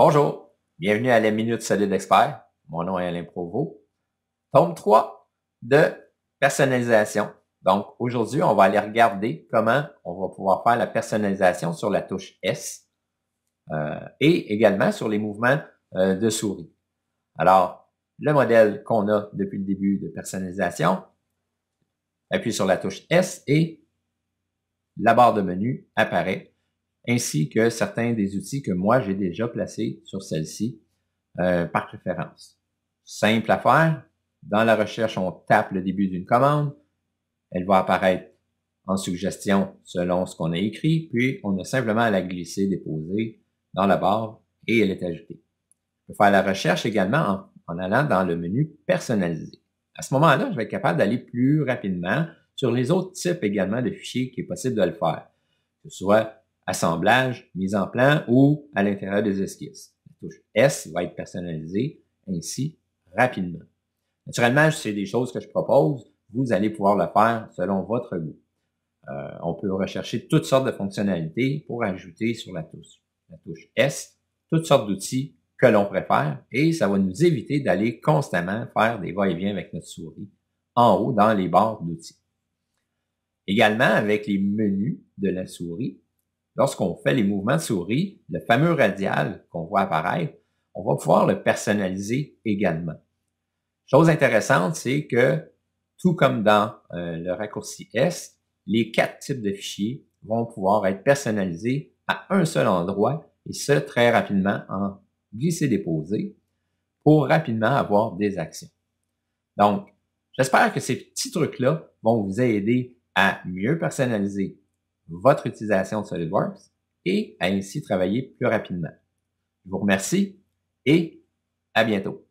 Bonjour, bienvenue à la Minute Solide d'expert, Mon nom est Alain Provost. Tome 3 de personnalisation. Donc aujourd'hui, on va aller regarder comment on va pouvoir faire la personnalisation sur la touche S euh, et également sur les mouvements euh, de souris. Alors, le modèle qu'on a depuis le début de personnalisation, appuie sur la touche S et la barre de menu apparaît ainsi que certains des outils que moi j'ai déjà placés sur celle-ci euh, par préférence. Simple à faire. Dans la recherche, on tape le début d'une commande. Elle va apparaître en suggestion selon ce qu'on a écrit, puis on a simplement à la glisser, déposer dans la barre et elle est ajoutée. On peut faire la recherche également en, en allant dans le menu personnalisé. À ce moment-là, je vais être capable d'aller plus rapidement sur les autres types également de fichiers qui est possible de le faire, que ce soit assemblage, mise en plan ou à l'intérieur des esquisses. La touche S va être personnalisée ainsi rapidement. Naturellement, c'est des choses que je propose. Vous allez pouvoir le faire selon votre goût. Euh, on peut rechercher toutes sortes de fonctionnalités pour ajouter sur la touche, la touche S toutes sortes d'outils que l'on préfère et ça va nous éviter d'aller constamment faire des va-et-vient avec notre souris en haut dans les barres d'outils. Également, avec les menus de la souris, lorsqu'on fait les mouvements de souris, le fameux radial qu'on voit apparaître, on va pouvoir le personnaliser également. Chose intéressante, c'est que tout comme dans euh, le raccourci S, les quatre types de fichiers vont pouvoir être personnalisés à un seul endroit et ce très rapidement en glisser-déposer pour rapidement avoir des actions. Donc, j'espère que ces petits trucs-là vont vous aider à mieux personnaliser votre utilisation de SolidWorks et à ainsi travailler plus rapidement. Je vous remercie et à bientôt.